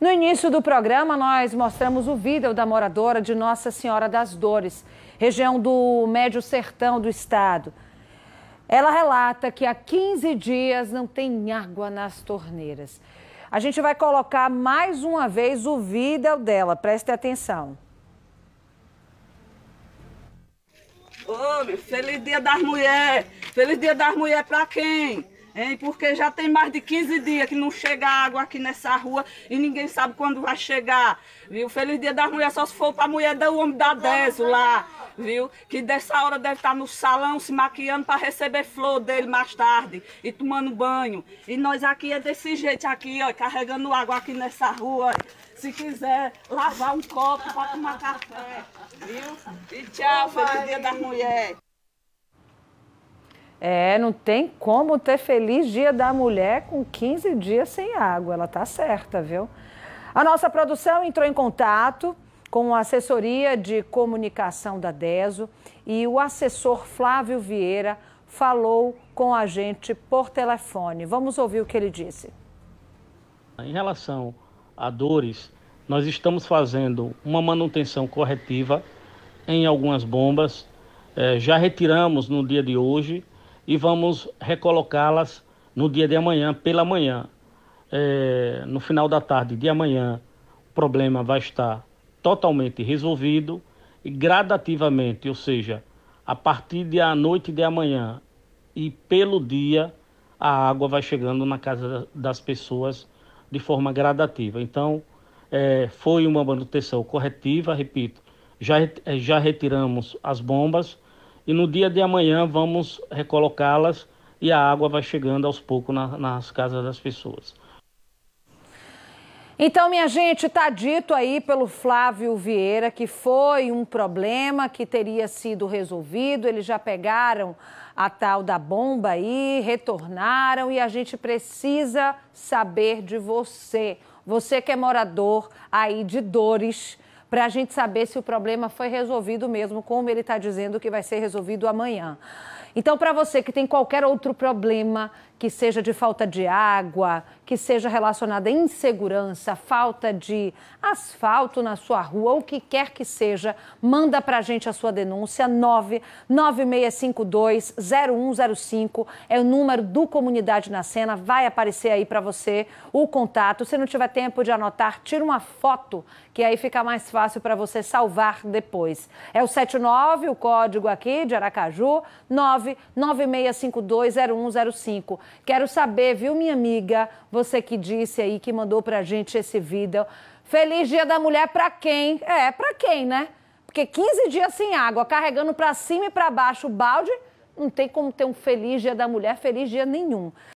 No início do programa, nós mostramos o vídeo da moradora de Nossa Senhora das Dores, região do Médio Sertão do estado. Ela relata que há 15 dias não tem água nas torneiras. A gente vai colocar mais uma vez o vídeo dela, preste atenção. Ô, oh, meu, feliz dia das mulheres! Feliz dia das mulheres para quem? Hein? Porque já tem mais de 15 dias que não chega água aqui nessa rua e ninguém sabe quando vai chegar. Viu? Feliz dia das mulheres, só se for para a mulher do homem da Deso lá. Viu? Que dessa hora deve estar tá no salão se maquiando para receber flor dele mais tarde e tomando banho. E nós aqui é desse jeito aqui, ó, carregando água aqui nessa rua. Se quiser lavar um copo para tomar café. Viu? E tchau, feliz dia das mulheres. É, não tem como ter feliz dia da mulher com 15 dias sem água. Ela tá certa, viu? A nossa produção entrou em contato com a assessoria de comunicação da DESO e o assessor Flávio Vieira falou com a gente por telefone. Vamos ouvir o que ele disse. Em relação a dores, nós estamos fazendo uma manutenção corretiva em algumas bombas. É, já retiramos no dia de hoje e vamos recolocá-las no dia de amanhã, pela manhã. É, no final da tarde de amanhã, o problema vai estar totalmente resolvido e gradativamente, ou seja, a partir da noite de amanhã e pelo dia, a água vai chegando na casa das pessoas de forma gradativa. Então, é, foi uma manutenção corretiva, repito, já, é, já retiramos as bombas e no dia de amanhã vamos recolocá-las e a água vai chegando aos poucos na, nas casas das pessoas. Então, minha gente, está dito aí pelo Flávio Vieira que foi um problema que teria sido resolvido. Eles já pegaram a tal da bomba aí, retornaram e a gente precisa saber de você. Você que é morador aí de Dores para a gente saber se o problema foi resolvido mesmo, como ele está dizendo que vai ser resolvido amanhã. Então, para você que tem qualquer outro problema, que seja de falta de água, que seja relacionada à insegurança, falta de asfalto na sua rua, ou o que quer que seja, manda para a gente a sua denúncia, 996520105, é o número do Comunidade na Cena, vai aparecer aí para você o contato. Se não tiver tempo de anotar, tira uma foto, que aí fica mais fácil fácil para você salvar depois. É o 79, o código aqui de Aracaju, 996520105. Quero saber, viu, minha amiga, você que disse aí, que mandou para a gente esse vídeo. Feliz Dia da Mulher para quem? É, para quem, né? Porque 15 dias sem água, carregando para cima e para baixo o balde, não tem como ter um feliz Dia da Mulher, feliz dia nenhum.